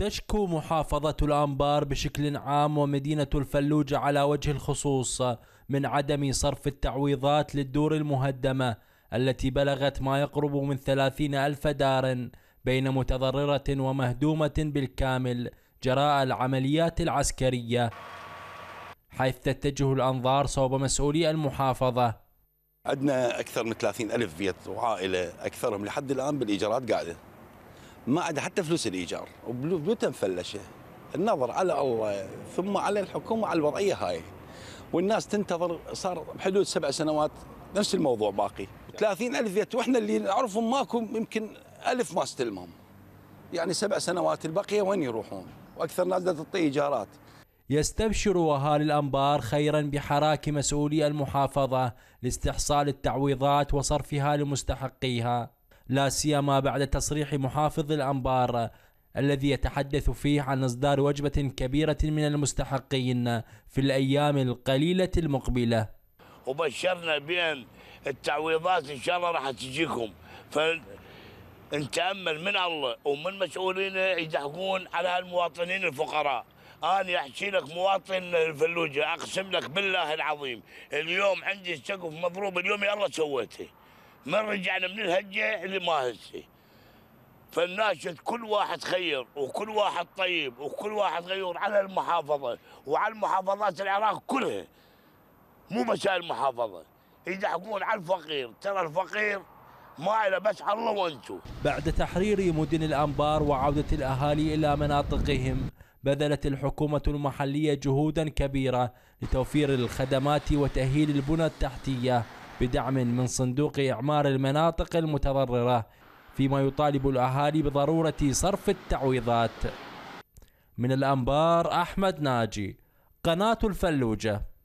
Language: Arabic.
تشكو محافظة الأنبار بشكل عام ومدينة الفلوجة على وجه الخصوص من عدم صرف التعويضات للدور المهدمة التي بلغت ما يقرب من ثلاثين ألف دار بين متضررة ومهدومة بالكامل جراء العمليات العسكرية حيث تتجه الأنظار صوب مسؤولي المحافظة عندنا أكثر من 30 ألف بيت وعائلة أكثرهم لحد الآن بالإيجارات قاعدة ما عدا حتى فلوس الايجار وبيوتها مفلشه النظر على الله ثم على الحكومه على الوضعيه هاي والناس تنتظر صار بحدود سبع سنوات نفس الموضوع باقي 30 ألف بيت واحنا اللي نعرفهم ماكو يمكن ألف ما استلمهم يعني سبع سنوات البقية وين يروحون وأكثر ناس تعطي إيجارات يستبشر أهالي الأنبار خيرا بحراك مسؤولي المحافظة لاستحصال التعويضات وصرفها لمستحقيها لا سيما بعد تصريح محافظ الأنبار الذي يتحدث فيه عن إصدار وجبة كبيرة من المستحقين في الأيام القليلة المقبلة وبشرنا بأن التعويضات إن شاء الله راح تجيكم فنتأمل من الله ومن مسؤولين يدحقون على المواطنين الفقراء أنا أحكي لك مواطن الفلوجة أقسم لك بالله العظيم اليوم عندي السقف مضروب اليوم يلا سويته ما رجعنا من الهجه اللي ما هسه فالناشد كل واحد خير وكل واحد طيب وكل واحد غيور على المحافظه وعلى المحافظات العراق كلها مو بس المحافظه يدحقون على الفقير ترى الفقير ما إلا بس الله وانتو بعد تحرير مدن الأنبار وعودة الأهالي إلى مناطقهم بذلت الحكومة المحلية جهودا كبيرة لتوفير الخدمات وتأهيل البنى التحتية بدعم من صندوق إعمار المناطق المتضررة فيما يطالب الأهالي بضرورة صرف التعويضات من الأنبار أحمد ناجي قناة الفلوجة